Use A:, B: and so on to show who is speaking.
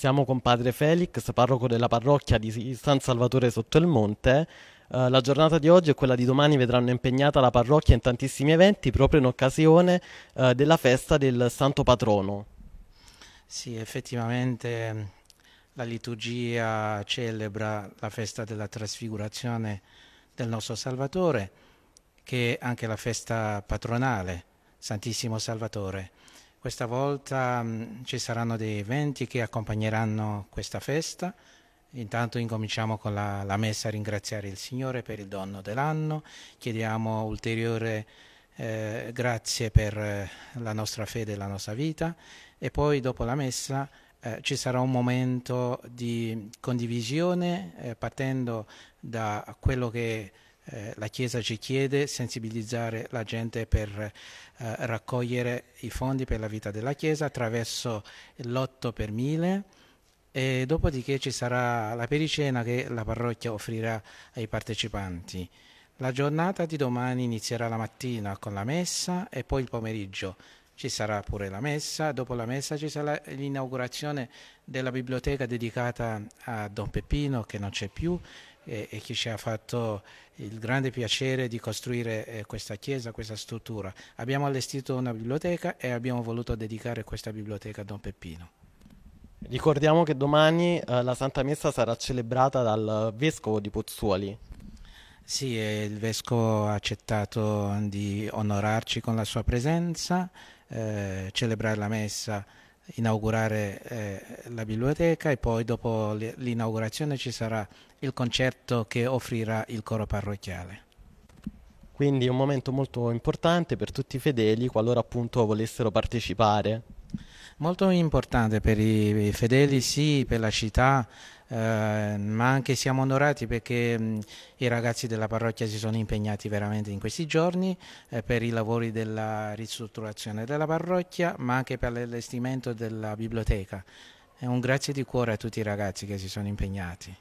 A: Siamo con padre Felix, parroco della parrocchia di San Salvatore sotto il Monte. Uh, la giornata di oggi e quella di domani vedranno impegnata la parrocchia in tantissimi eventi proprio in occasione uh, della festa del Santo Patrono.
B: Sì, effettivamente mm, la liturgia celebra la festa della trasfigurazione del nostro Salvatore, che è anche la festa patronale, Santissimo Salvatore. Questa volta mh, mm, ci saranno dei eventi che accompagneranno questa festa. Intanto incominciamo con la, la messa a ringraziare il Signore per il dono dell'anno, chiediamo ulteriore eh, grazie per eh, la nostra fede e la nostra vita e poi dopo la messa eh, ci sarà un momento di condivisione eh, partendo da quello che eh, la Chiesa ci chiede sensibilizzare la gente per eh, raccogliere i fondi per la vita della Chiesa attraverso l'8 per 1000 e dopodiché ci sarà la pericena che la parrocchia offrirà ai partecipanti. La giornata di domani inizierà la mattina con la messa e poi il pomeriggio ci sarà pure la messa, dopo la messa ci sarà l'inaugurazione della biblioteca dedicata a Don Peppino che non c'è più e, e che ci ha fatto il grande piacere di costruire eh, questa chiesa, questa struttura. Abbiamo allestito una biblioteca e abbiamo voluto dedicare questa biblioteca a Don
A: Peppino. Ricordiamo che domani eh, la Santa Messa sarà celebrata dal Vescovo di Pozzuoli. Sì, il Vescovo
B: ha accettato di onorarci con la sua presenza, eh, celebrare la Messa inaugurare eh, la biblioteca e poi dopo l'inaugurazione ci sarà il concerto che offrirà il coro parrocchiale.
A: Quindi un momento molto importante per tutti i fedeli qualora appunto volessero partecipare.
B: Molto importante per i fedeli, sì, per la città, Ehm, ma anche siamo onorati perché mh, i ragazzi della parrocchia si sono impegnati veramente in questi giorni eh, per i lavori della ristrutturazione della parrocchia, ma anche per l'allestimento della biblioteca. E un grazie di cuore a tutti i ragazzi che si sono impegnati.